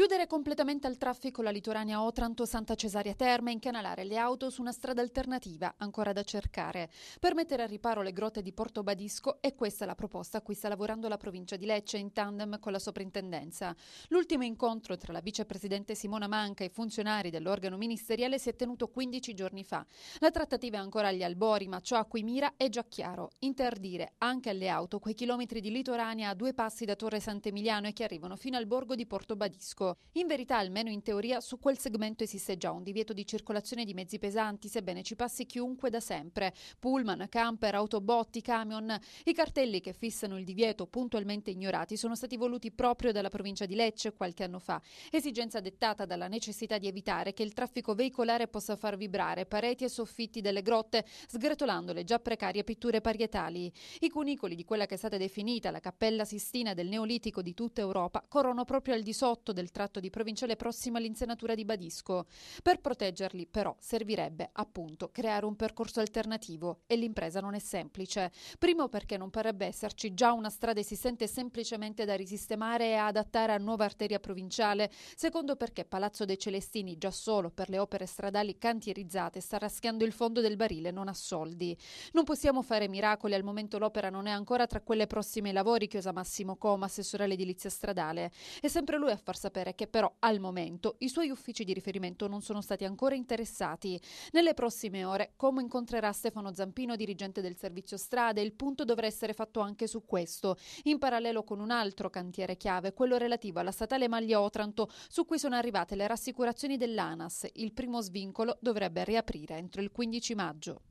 Chiudere completamente al traffico la Litoranea Otranto-Santa Cesaria Terme e incanalare le auto su una strada alternativa ancora da cercare. Per mettere al riparo le grotte di Porto Badisco è questa la proposta a cui sta lavorando la provincia di Lecce in tandem con la soprintendenza. L'ultimo incontro tra la vicepresidente Simona Manca e i funzionari dell'organo ministeriale si è tenuto 15 giorni fa. La trattativa è ancora agli albori, ma ciò a cui mira è già chiaro. Interdire anche alle auto quei chilometri di Litoranea a due passi da Torre Sant'Emiliano e che arrivano fino al borgo di Porto Badisco. Ecco, in verità, almeno in teoria, su quel segmento esiste già un divieto di circolazione di mezzi pesanti, sebbene ci passi chiunque da sempre. Pullman, camper, autobotti, camion. I cartelli che fissano il divieto, puntualmente ignorati, sono stati voluti proprio dalla provincia di Lecce qualche anno fa. Esigenza dettata dalla necessità di evitare che il traffico veicolare possa far vibrare pareti e soffitti delle grotte, sgretolando le già precarie pitture parietali. I cunicoli di quella che è stata definita la Cappella Sistina del Neolitico di tutta Europa corrono proprio al di sotto del tratto di provinciale prossimo all'insenatura di Badisco. Per proteggerli però servirebbe appunto creare un percorso alternativo e l'impresa non è semplice. Primo perché non parebbe esserci già una strada esistente semplicemente da risistemare e adattare a nuova arteria provinciale, secondo perché Palazzo dei Celestini già solo per le opere stradali cantierizzate sta raschiando il fondo del barile non ha soldi. Non possiamo fare miracoli, al momento l'opera non è ancora tra quelle prossime ai lavori, chiosa Massimo Coma, assessore all'edilizia stradale. È sempre lui a far sapere dicembre, che però al momento i suoi uffici di riferimento non sono stati ancora interessati. Nelle prossime ore, Como incontrerà Stefano Zampino, dirigente del servizio strade, il punto dovrà essere fatto anche su questo, in parallelo con un altro cantiere chiave, quello relativo alla statale Maglia Otranto, su cui sono arrivate le rassicurazioni dell'ANAS. Il primo svincolo dovrebbe riaprire entro il 15 maggio.